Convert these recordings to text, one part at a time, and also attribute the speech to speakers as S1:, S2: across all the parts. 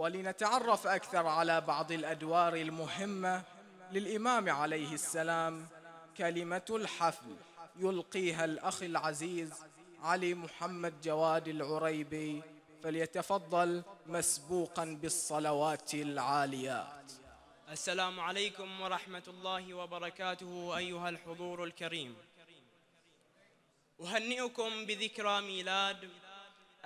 S1: ولنتعرف أكثر على بعض الأدوار المهمة للإمام عليه السلام كلمة الحفل يلقيها الأخ العزيز علي محمد جواد العريبي فليتفضل مسبوقا بالصلوات العاليات السلام عليكم ورحمة الله وبركاته أيها الحضور الكريم أهنئكم بذكرى ميلاد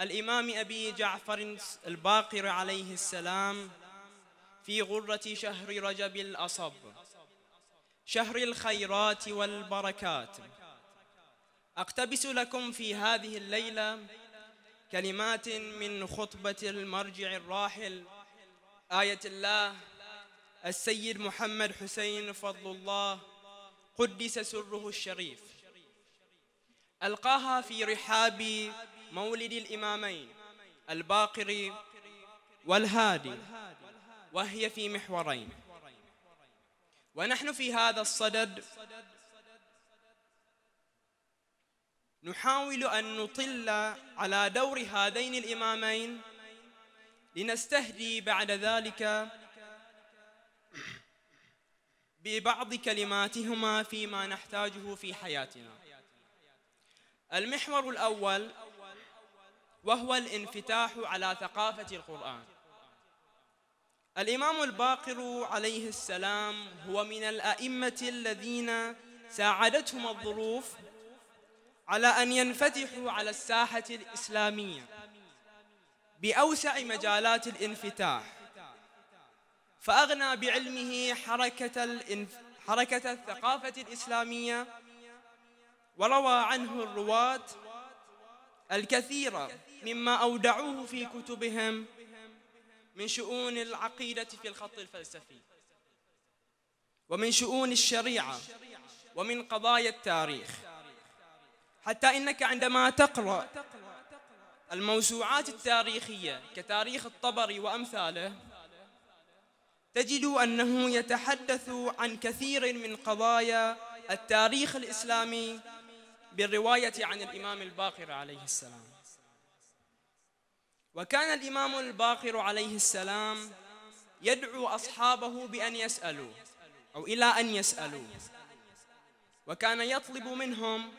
S1: الإمام أبي جعفر الباقر عليه السلام في غرة شهر رجب الأصب شهر الخيرات والبركات أقتبس لكم في هذه الليلة كلمات من خطبة المرجع الراحل آية الله السيد محمد حسين فضل الله قدس سره الشريف ألقاها في رحاب مولد الإمامين الباقر والهادي وهي في محورين ونحن في هذا الصدد نحاول أن نطل على دور هذين الإمامين لنستهدي بعد ذلك ببعض كلماتهما فيما نحتاجه في حياتنا المحور الأول وهو الانفتاح على ثقافة القرآن الإمام الباقر عليه السلام هو من الأئمة الذين ساعدتهم الظروف على أن ينفتحوا على الساحة الإسلامية بأوسع مجالات الانفتاح فأغنى بعلمه حركة, الانف... حركة الثقافة الإسلامية وروى عنه الرواة الكثيرة مما أودعوه في كتبهم من شؤون العقيدة في الخط الفلسفي ومن شؤون الشريعة ومن قضايا التاريخ حتى إنك عندما تقرأ الموسوعات التاريخية كتاريخ الطبري وأمثاله تجد أنه يتحدث عن كثير من قضايا التاريخ الإسلامي بالرواية عن الإمام الباقر عليه السلام وكان الإمام الباقر عليه السلام يدعو أصحابه بأن يسألوا أو إلى أن يسألوا وكان يطلب منهم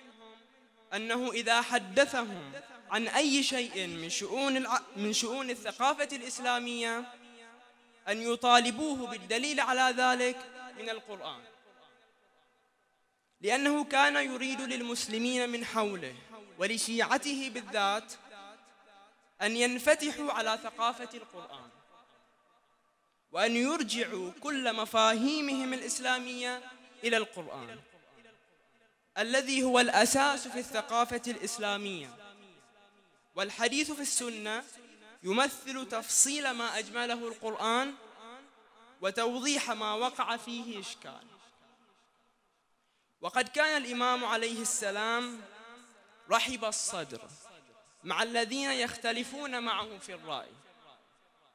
S1: أنه إذا حدثهم عن أي شيء من شؤون الع... من شؤون الثقافة الإسلامية أن يطالبوه بالدليل على ذلك من القرآن لأنه كان يريد للمسلمين من حوله ولشيعته بالذات أن ينفتحوا على ثقافة القرآن وأن يرجعوا كل مفاهيمهم الإسلامية إلى القرآن الذي هو الأساس في الثقافة الإسلامية والحديث في السنة يمثل تفصيل ما أجمله القرآن وتوضيح ما وقع فيه إشكال وقد كان الإمام عليه السلام رحب الصدر مع الذين يختلفون معه في الرأي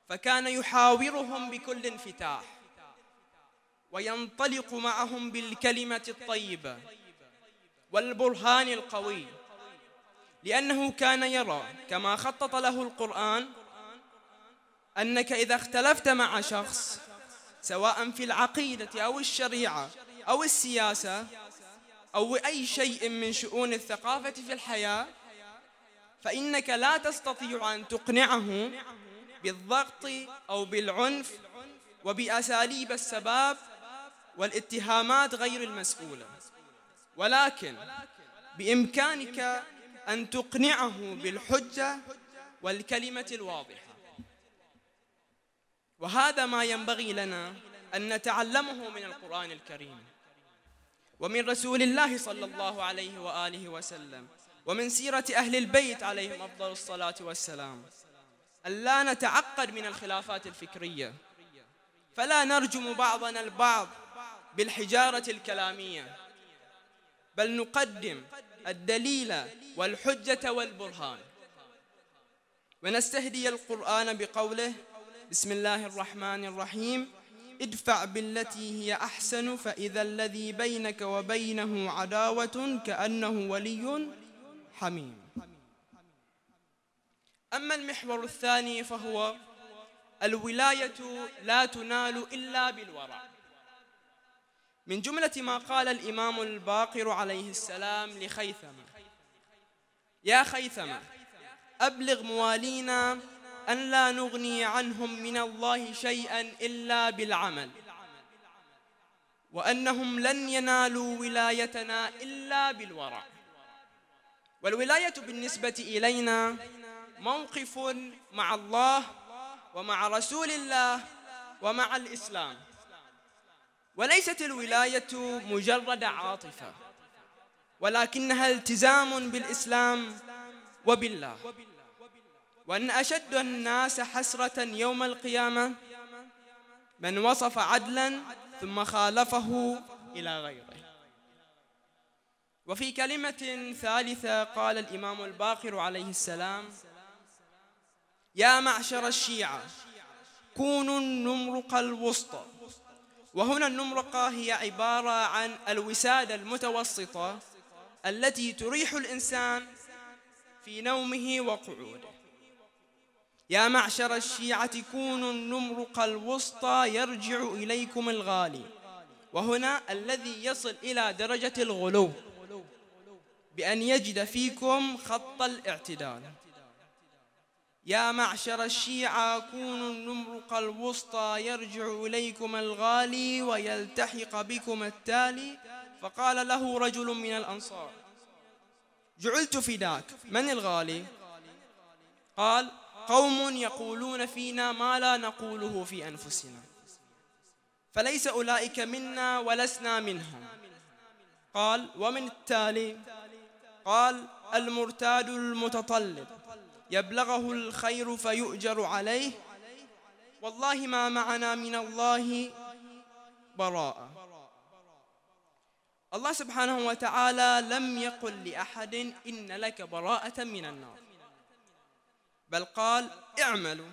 S1: فكان يحاورهم بكل انفتاح وينطلق معهم بالكلمة الطيبة والبرهان القوي لأنه كان يرى كما خطط له القرآن أنك إذا اختلفت مع شخص سواء في العقيدة أو الشريعة أو السياسة أو أي شيء من شؤون الثقافة في الحياة فإنك لا تستطيع أن تقنعه بالضغط أو بالعنف وبأساليب السباب والاتهامات غير المسؤولة ولكن بإمكانك أن تقنعه بالحجة والكلمة الواضحة وهذا ما ينبغي لنا أن نتعلمه من القرآن الكريم ومن رسول الله صلى الله عليه وآله وسلم ومن سيرة أهل البيت عليهم أفضل الصلاة والسلام ألا نتعقد من الخلافات الفكرية فلا نرجم بعضنا البعض بالحجارة الكلامية بل نقدم الدليل والحجة والبرهان ونستهدي القرآن بقوله بسم الله الرحمن الرحيم ادفع بالتي هي أحسن فإذا الذي بينك وبينه عداوة كأنه ولي حميم أما المحور الثاني فهو الولاية لا تنال إلا بالورع من جملة ما قال الإمام الباقر عليه السلام لخيثمة يا خيثمة أبلغ موالينا أن لا نغني عنهم من الله شيئا إلا بالعمل وأنهم لن ينالوا ولايتنا إلا بالورع والولاية بالنسبة إلينا موقف مع الله ومع رسول الله ومع الإسلام وليست الولاية مجرد عاطفة ولكنها التزام بالإسلام وبالله وأن أشد الناس حسرة يوم القيامة من وصف عدلا ثم خالفه إلى غيره وفي كلمة ثالثة قال الإمام الباقر عليه السلام يا معشر الشيعة كونوا النمرقة الوسطى وهنا النمرقة هي عبارة عن الوسادة المتوسطة التي تريح الإنسان في نومه وقعوده يا معشر الشيعة كونوا النمرقة الوسطى يرجع إليكم الغالي وهنا الذي يصل إلى درجة الغلو بأن يجد فيكم خط الاعتدال يا معشر الشيعة كونوا النمرق الوسطى يرجع إليكم الغالي ويلتحق بكم التالي فقال له رجل من الأنصار جعلت فداك من الغالي قال قوم يقولون فينا ما لا نقوله في أنفسنا فليس أولئك منا ولسنا منهم قال ومن التالي قال المرتاد المتطلب يبلغه الخير فيؤجر عليه والله ما معنا من الله براءة الله سبحانه وتعالى لم يقل لأحد إن لك براءة من النار بل قال اعملوا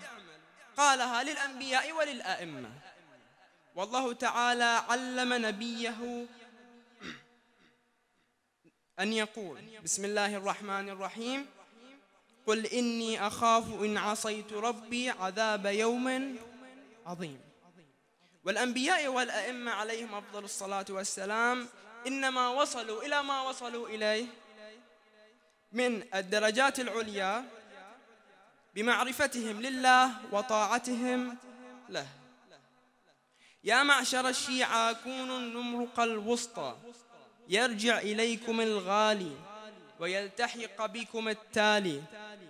S1: قالها للأنبياء وللأئمة والله تعالى علم نبيه أن يقول بسم الله الرحمن الرحيم قل إني أخاف إن عصيت ربي عذاب يوم عظيم والأنبياء والأئمة عليهم أفضل الصلاة والسلام إنما وصلوا إلى ما وصلوا إليه من الدرجات العليا بمعرفتهم لله وطاعتهم له يا معشر الشيعة كونوا النمرق الوسطى يرجع إليكم الغالي ويلتحق بكم التالي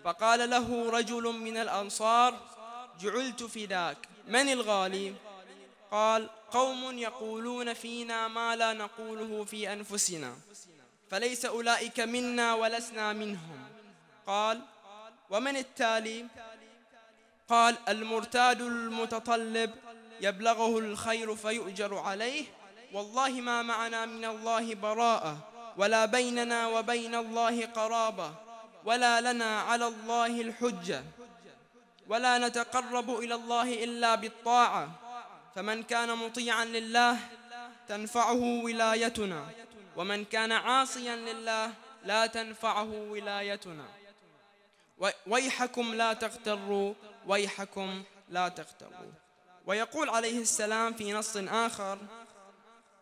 S1: فقال له رجل من الأنصار جعلت فداك من الغالي قال قوم يقولون فينا ما لا نقوله في أنفسنا فليس أولئك منا ولسنا منهم قال ومن التالي قال المرتاد المتطلب يبلغه الخير فيؤجر عليه والله ما معنا من الله براءة ولا بيننا وبين الله قرابة ولا لنا على الله الحجة ولا نتقرب إلى الله إلا بالطاعة فمن كان مطيعا لله تنفعه ولايتنا ومن كان عاصيا لله لا تنفعه ولايتنا ويحكم لا تغتروا ويحكم لا تغتروا ويقول عليه السلام في نص آخر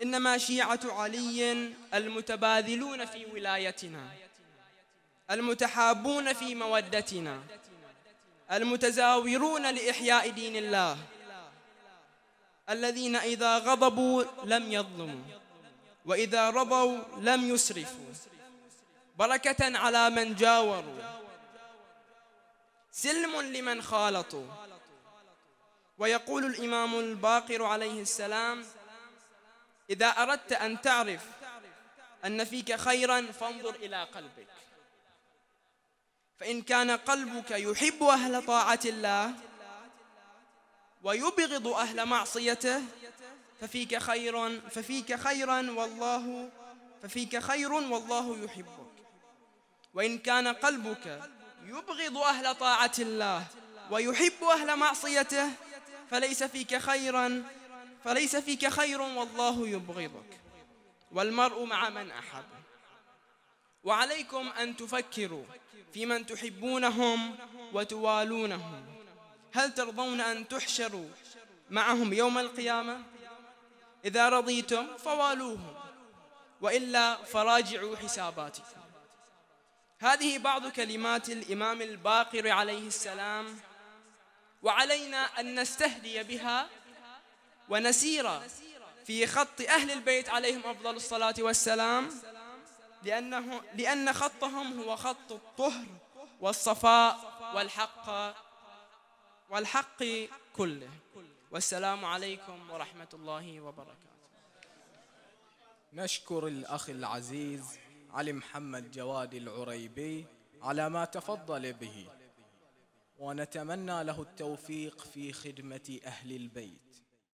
S1: إنما شيعة علي المتباذلون في ولايتنا المتحابون في مودتنا المتزاورون لإحياء دين الله الذين إذا غضبوا لم يظلموا وإذا رضوا لم يسرفوا بركة على من جاوروا سلم لمن خالطوا ويقول الإمام الباقر عليه السلام إذا أردت أن تعرف أن فيك خيرا فانظر إلى قلبك فإن كان قلبك يحب أهل طاعة الله ويبغض أهل معصيته ففيك خير ففيك خيرا والله ففيك خير والله يحبك وإن كان قلبك يبغض أهل طاعة الله ويحب أهل معصيته فليس فيك خيرا فليس فيك خير والله يبغضك والمرء مع من أحب وعليكم أن تفكروا في من تحبونهم وتوالونهم هل ترضون أن تحشروا معهم يوم القيامة إذا رضيتم فوالوهم وإلا فراجعوا حساباتكم هذه بعض كلمات الإمام الباقر عليه السلام وعلينا أن نستهدي بها ونسيرا في خط أهل البيت عليهم أفضل الصلاة والسلام لأنه لأن خطهم هو خط الطهر والصفاء والحق والحق كله والسلام عليكم ورحمة الله وبركاته نشكر الأخ العزيز علي محمد جواد العريبي على ما تفضل به ونتمنى له التوفيق في خدمة أهل البيت